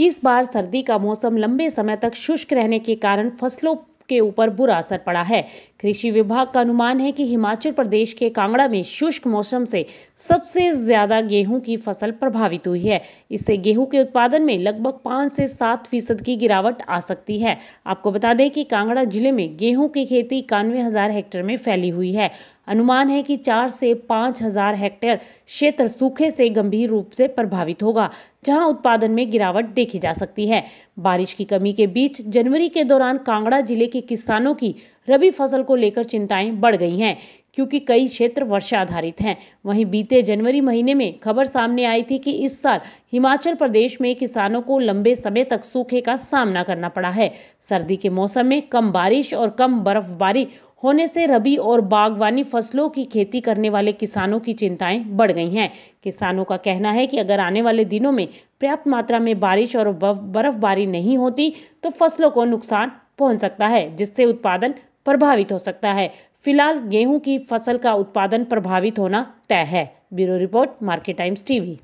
इस बार सर्दी का मौसम लंबे समय तक शुष्क रहने के कारण फसलों के ऊपर बुरा असर पड़ा है कृषि विभाग का अनुमान है कि हिमाचल प्रदेश के कांगड़ा में शुष्क मौसम से सबसे ज्यादा गेहूं की फसल प्रभावित हुई है इससे गेहूं के उत्पादन में लगभग पाँच से सात फीसद की गिरावट आ सकती है आपको बता दें कि कांगड़ा जिले में गेहूं की खेती इक्यानवे हजार हेक्टेयर में फैली हुई है अनुमान है कि चार से पाँच हजार हेक्टेयर क्षेत्र सूखे से गंभीर रूप से प्रभावित होगा जहां उत्पादन में गिरावट देखी जा सकती है बारिश की कमी के बीच जनवरी के दौरान कांगड़ा जिले के किसानों की रबी फसल को लेकर चिंताएं बढ़ गई हैं क्योंकि कई क्षेत्र वर्षा आधारित हैं वहीं बीते जनवरी महीने में खबर सामने आई थी कि इस साल हिमाचल प्रदेश में किसानों को लंबे समय तक सूखे का सामना करना पड़ा है सर्दी के मौसम में कम बारिश और कम बर्फबारी होने से रबी और बागवानी फसलों की खेती करने वाले किसानों की चिंताएं बढ़ गई हैं किसानों का कहना है कि अगर आने वाले दिनों में पर्याप्त मात्रा में बारिश और बर्फबारी नहीं होती तो फसलों को नुकसान पहुंच सकता है जिससे उत्पादन प्रभावित हो सकता है फिलहाल गेहूं की फसल का उत्पादन प्रभावित होना तय है bureau report Market Times TV